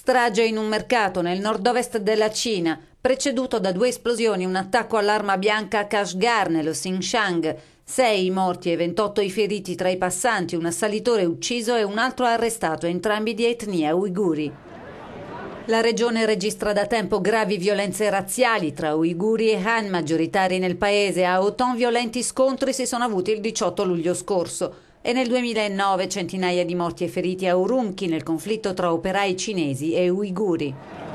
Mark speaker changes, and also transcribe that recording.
Speaker 1: Strage in un mercato nel nord-ovest della Cina, preceduto da due esplosioni, un attacco all'arma bianca a Kashgar nello Xinjiang. Sei i morti e 28 i feriti tra i passanti, un assalitore ucciso e un altro arrestato, entrambi di etnia uiguri. La regione registra da tempo gravi violenze razziali tra uiguri e Han, maggioritari nel paese. A Oton violenti scontri si sono avuti il 18 luglio scorso. E nel 2009 centinaia di morti e feriti a Urumqi nel conflitto tra operai cinesi e uiguri.